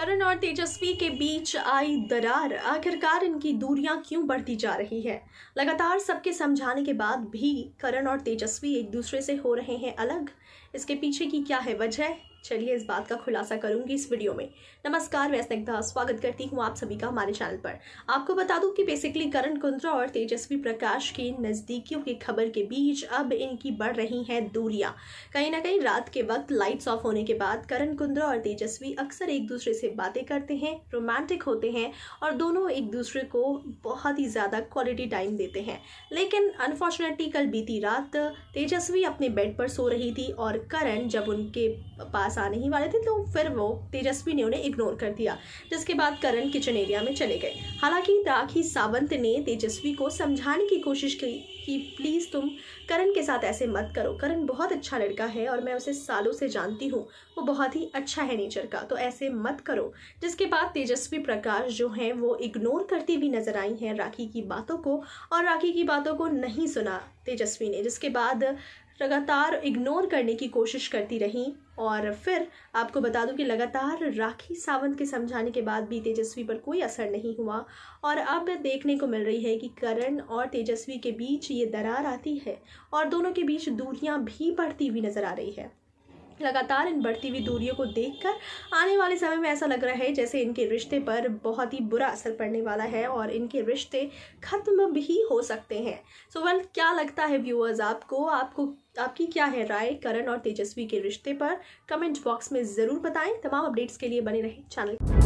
करण और तेजस्वी के बीच आई दरार आखिरकार इनकी दूरियां क्यों बढ़ती जा रही है लगातार सबके समझाने के बाद भी करण और तेजस्वी एक दूसरे से हो रहे हैं अलग इसके पीछे की क्या है वजह चलिए इस बात का खुलासा करूंगी इस वीडियो में नमस्कार मैं स्निग्धा स्वागत करती हूँ आप सभी का हमारे चैनल पर आपको बता दूं कि बेसिकली करण कुंद्रा और तेजस्वी प्रकाश की नज़दीकियों की खबर के बीच अब इनकी बढ़ रही हैं दूरियां कहीं ना कहीं रात के वक्त लाइट्स ऑफ होने के बाद करण कुंद्रा और तेजस्वी अक्सर एक दूसरे से बातें करते हैं रोमांटिक होते हैं और दोनों एक दूसरे को बहुत ही ज़्यादा क्वालिटी टाइम देते हैं लेकिन अनफॉर्चुनेटली कल बीती रात तेजस्वी अपने बेड पर सो रही थी और करण जब उनके पास आने ही वाले थे तो फिर वो तेजस्वी ने उन्हें इग्नोर कर दिया जिसके बाद करण किचन एरिया में चले गए हालांकि राखी सावंत ने तेजस्वी को समझाने की कोशिश की कि प्लीज़ तुम करण के साथ ऐसे मत करो करण बहुत अच्छा लड़का है और मैं उसे सालों से जानती हूँ वो बहुत ही अच्छा है नेचर का तो ऐसे मत करो करो जिसके बाद तेजस्वी प्रकाश जो है वो इग्नोर करती हुई नजर आई हैं राखी की बातों को और राखी की बातों को नहीं सुना तेजस्वी ने जिसके बाद लगातार इग्नोर करने की कोशिश करती रहीं और फिर आपको बता दूं कि लगातार राखी सावंत के समझाने के बाद भी तेजस्वी पर कोई असर नहीं हुआ और अब देखने को मिल रही है कि करण और तेजस्वी के बीच ये दरार आती है और दोनों के बीच दूरियां भी बढ़ती हुई नज़र आ रही है लगातार इन बढ़ती हुई दूरियों को देखकर आने वाले समय में ऐसा लग रहा है जैसे इनके रिश्ते पर बहुत ही बुरा असर पड़ने वाला है और इनके रिश्ते खत्म भी हो सकते हैं सो so, वेल well, क्या लगता है व्यूअर्स आपको आपको आपकी क्या है राय करण और तेजस्वी के रिश्ते पर कमेंट बॉक्स में ज़रूर बताएं तमाम अपडेट्स के लिए बने रहें चैनल